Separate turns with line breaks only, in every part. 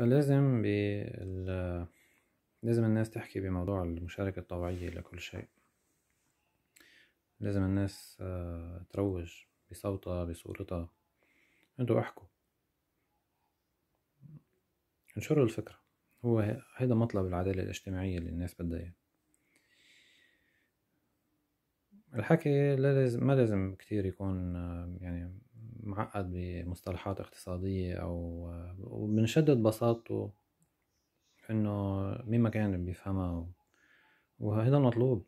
فلازم بال لازم الناس تحكي بموضوع المشاركة الطوعية لكل شيء لازم الناس آه، تروج بصوتها بصورتها انتوا احكوا انشروا الفكرة هو هيدا مطلب العدالة الاجتماعية اللي الناس بدها اياه الحكي لا لازم ما لازم كتير يكون آه، يعني معقد بمصطلحات اقتصادية أو وبنشدد بساطته إنه مين ما كان بيفهمها وهذا المطلوب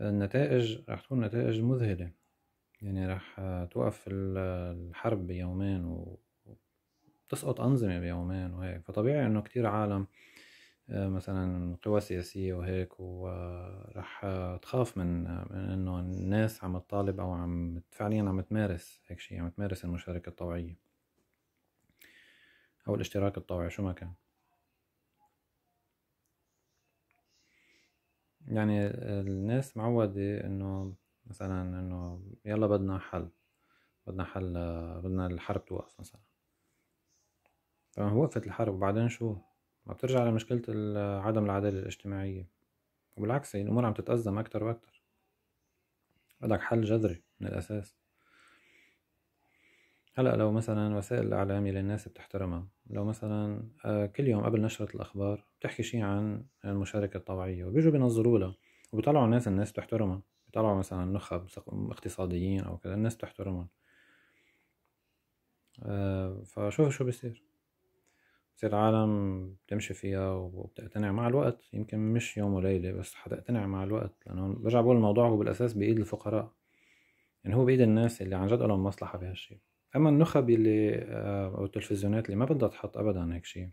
النتائج رح تكون نتائج مذهلة يعني رح توقف الحرب بيومين وتسقط أنظمة بيومين وهيك فطبيعي إنه كتير عالم آه، مثلا قوى سياسية وهيك ورح تخاف من من انه الناس عم تطالب او عم فعليا عم تمارس هيك شيء عم تمارس المشاركة الطوعية او الاشتراك الطوعي شو ما كان يعني الناس معودة انه مثلا انه يلا بدنا حل بدنا حل بدنا الحرب توقف مثلا فوقفت الحرب وبعدين شو ما بترجع لمشكلة عدم العدالة الاجتماعية وبالعكس هي يعني الأمور عم تتأزم أكتر وأكتر بدك حل جذري من الأساس هلا لو مثلا وسائل الإعلام اللي الناس بتحترمها لو مثلا آه، كل يوم قبل نشرة الأخبار بتحكي شي عن المشاركة الطوعية وبيجوا بينظروا لها وبيطلعوا الناس الناس بتحترمها بيطلعوا مثلا نخب اقتصاديين أو كذا الناس بتحترمهم آه، فشوفوا شو بيصير بصير العالم بتمشي فيها وبتقتنع مع الوقت يمكن مش يوم وليلة بس حتقتنع مع الوقت لأنه برجع بقول الموضوع هو بالأساس بإيد الفقراء يعني هو بإيد الناس اللي عن جد لهم مصلحة بهالشي أما النخب اللي آه، أو التلفزيونات اللي ما بدها تحط أبدا هيك شي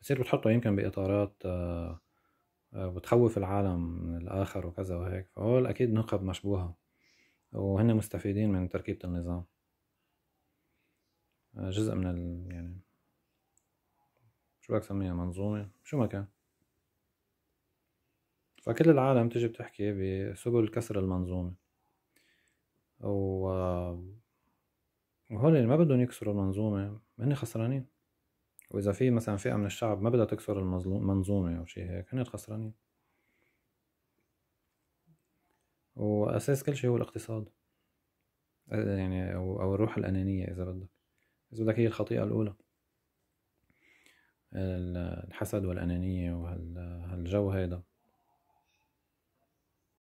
بتصير بتحطه يمكن بإطارات آه، آه، بتخوف العالم من الآخر وكذا وهيك فهول أكيد نخب مشبوهة وهن مستفيدين من تركيبة النظام جزء من ال يعني شو بدك تسميها منظومة شو ما كان فكل العالم تجي بتحكي بسبل كسر المنظومة و وهول اللي ما بدهم يكسروا المنظومة هن خسرانين وإذا في مثلا فئة من الشعب ما بدها تكسر المنظومة أو شي هيك هن خسرانين وأساس كل شيء هو الاقتصاد يعني أو الروح الأنانية إذا بدك إذا بدك هي الخطيئة الأولى الحسد والأنانية وهالجو هيدا